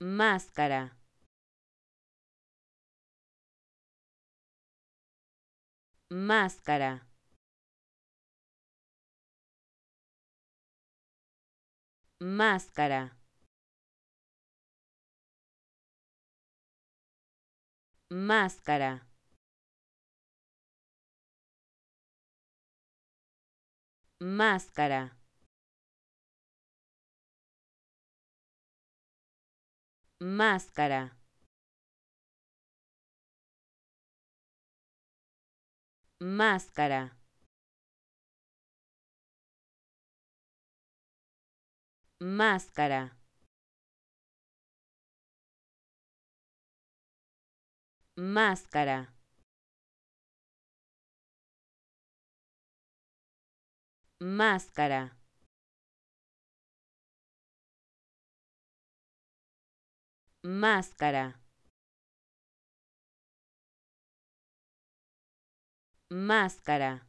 máscara, máscara, máscara, máscara. Máscara. máscara, máscara, máscara, máscara. Máscara. máscara, máscara.